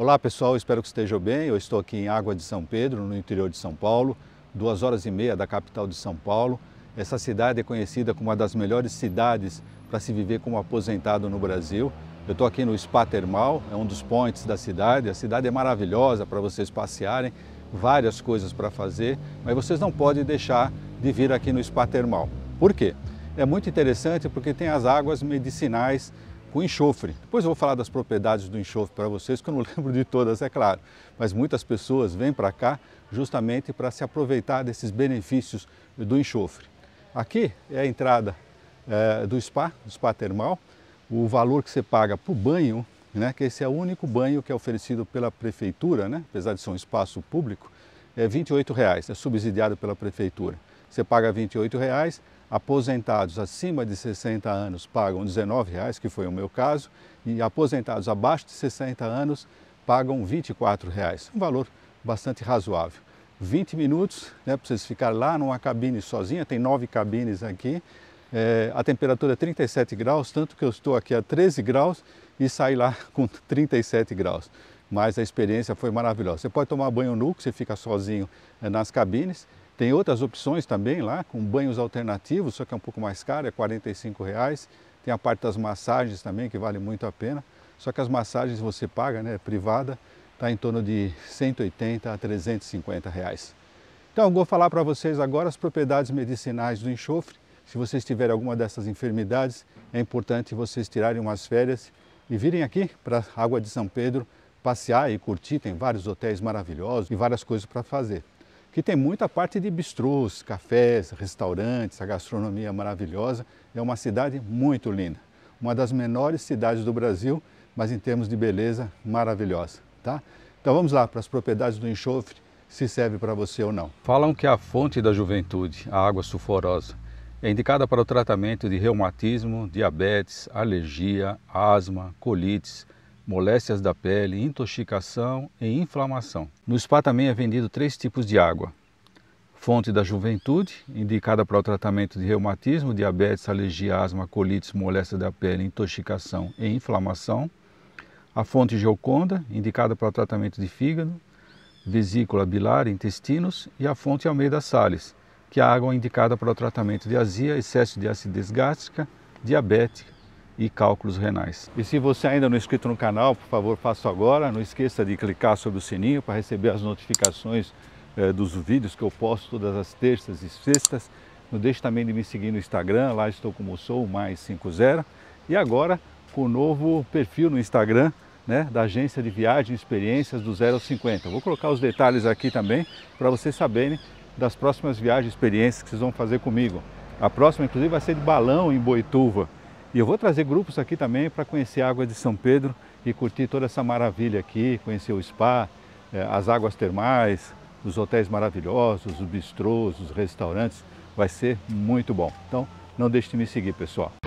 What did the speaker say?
Olá pessoal, espero que estejam bem. Eu estou aqui em Água de São Pedro, no interior de São Paulo, duas horas e meia da capital de São Paulo. Essa cidade é conhecida como uma das melhores cidades para se viver como aposentado no Brasil. Eu estou aqui no Spa Termal, é um dos pontos da cidade. A cidade é maravilhosa para vocês passearem, várias coisas para fazer, mas vocês não podem deixar de vir aqui no Spa Termal. Por quê? É muito interessante porque tem as águas medicinais com enxofre. Depois eu vou falar das propriedades do enxofre para vocês, que eu não lembro de todas, é claro. Mas muitas pessoas vêm para cá justamente para se aproveitar desses benefícios do enxofre. Aqui é a entrada é, do spa, do spa termal. O valor que você paga para o banho, né, que esse é o único banho que é oferecido pela prefeitura, né, apesar de ser um espaço público, é R$ 28,00, é subsidiado pela prefeitura. Você paga R$ 28,00 aposentados acima de 60 anos pagam R$ 19,00, que foi o meu caso, e aposentados abaixo de 60 anos pagam R$ reais, um valor bastante razoável. 20 minutos né, para vocês ficar lá numa cabine sozinha, tem nove cabines aqui, é, a temperatura é 37 graus, tanto que eu estou aqui a 13 graus e saí lá com 37 graus. Mas a experiência foi maravilhosa. Você pode tomar banho nu, que você fica sozinho eh, nas cabines, tem outras opções também lá, com banhos alternativos, só que é um pouco mais caro, é R$ reais. Tem a parte das massagens também, que vale muito a pena. Só que as massagens você paga, né, privada, está em torno de 180 a 350 reais. Então, vou falar para vocês agora as propriedades medicinais do enxofre. Se vocês tiverem alguma dessas enfermidades, é importante vocês tirarem umas férias e virem aqui para a Água de São Pedro passear e curtir. Tem vários hotéis maravilhosos e várias coisas para fazer que tem muita parte de bistrôs, cafés, restaurantes, a gastronomia maravilhosa. É uma cidade muito linda, uma das menores cidades do Brasil, mas em termos de beleza, maravilhosa. Tá? Então vamos lá para as propriedades do enxofre, se serve para você ou não. Falam que é a fonte da juventude, a água sulfurosa. É indicada para o tratamento de reumatismo, diabetes, alergia, asma, colites, moléstias da pele, intoxicação e inflamação. No spa também é vendido três tipos de água. Fonte da juventude, indicada para o tratamento de reumatismo, diabetes, alergia, asma, colites, moléstias da pele, intoxicação e inflamação. A fonte Gioconda, indicada para o tratamento de fígado, vesícula bilar, intestinos. E a fonte Almeida salis, que é a água indicada para o tratamento de azia, excesso de acidez gástrica, diabetes e cálculos renais. E se você ainda não é inscrito no canal, por favor, faça agora. Não esqueça de clicar sobre o sininho para receber as notificações eh, dos vídeos que eu posto todas as terças e sextas. Não deixe também de me seguir no Instagram, lá estou como sou, mais 50. E agora com o novo perfil no Instagram, né, da agência de viagem e experiências do 050. ao Vou colocar os detalhes aqui também para vocês saberem das próximas viagens e experiências que vocês vão fazer comigo. A próxima, inclusive, vai ser de balão em Boituva. E eu vou trazer grupos aqui também para conhecer a água de São Pedro e curtir toda essa maravilha aqui, conhecer o spa, eh, as águas termais, os hotéis maravilhosos, os bistrôs, os restaurantes. Vai ser muito bom. Então, não deixe de me seguir, pessoal.